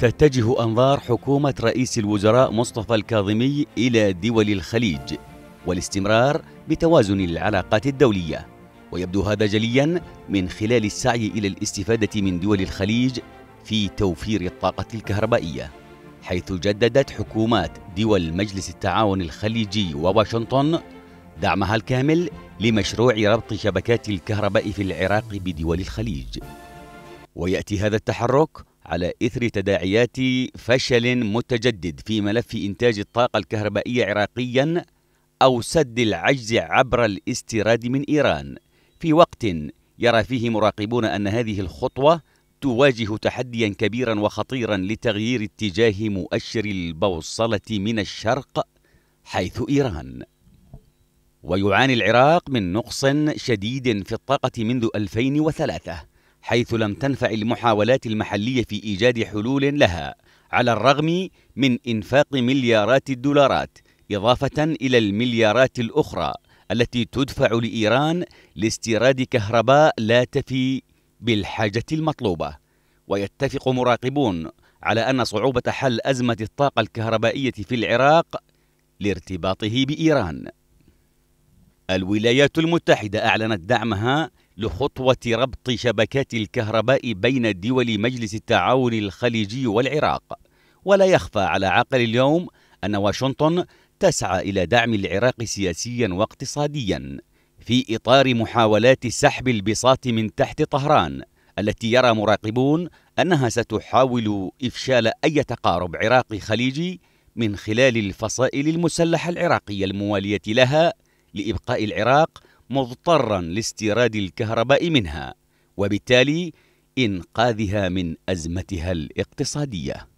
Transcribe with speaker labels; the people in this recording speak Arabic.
Speaker 1: تتجه أنظار حكومة رئيس الوزراء مصطفى الكاظمي إلى دول الخليج والاستمرار بتوازن العلاقات الدولية ويبدو هذا جليا من خلال السعي إلى الاستفادة من دول الخليج في توفير الطاقة الكهربائية حيث جددت حكومات دول مجلس التعاون الخليجي وواشنطن دعمها الكامل لمشروع ربط شبكات الكهرباء في العراق بدول الخليج وياتي هذا التحرك على إثر تداعيات فشل متجدد في ملف إنتاج الطاقة الكهربائية عراقيا أو سد العجز عبر الاستيراد من إيران في وقت يرى فيه مراقبون أن هذه الخطوة تواجه تحديا كبيرا وخطيرا لتغيير اتجاه مؤشر البوصلة من الشرق حيث إيران ويعاني العراق من نقص شديد في الطاقة منذ 2003 حيث لم تنفع المحاولات المحلية في إيجاد حلول لها على الرغم من إنفاق مليارات الدولارات إضافة إلى المليارات الأخرى التي تدفع لإيران لاستيراد كهرباء لا تفي بالحاجة المطلوبة ويتفق مراقبون على أن صعوبة حل أزمة الطاقة الكهربائية في العراق لارتباطه بإيران الولايات المتحدة أعلنت دعمها لخطوة ربط شبكات الكهرباء بين دول مجلس التعاون الخليجي والعراق ولا يخفى على عقل اليوم أن واشنطن تسعى إلى دعم العراق سياسيا واقتصاديا في إطار محاولات سحب البساط من تحت طهران التي يرى مراقبون أنها ستحاول إفشال أي تقارب عراقي خليجي من خلال الفصائل المسلحة العراقية الموالية لها لإبقاء العراق مضطرا لاستيراد الكهرباء منها وبالتالي انقاذها من ازمتها الاقتصاديه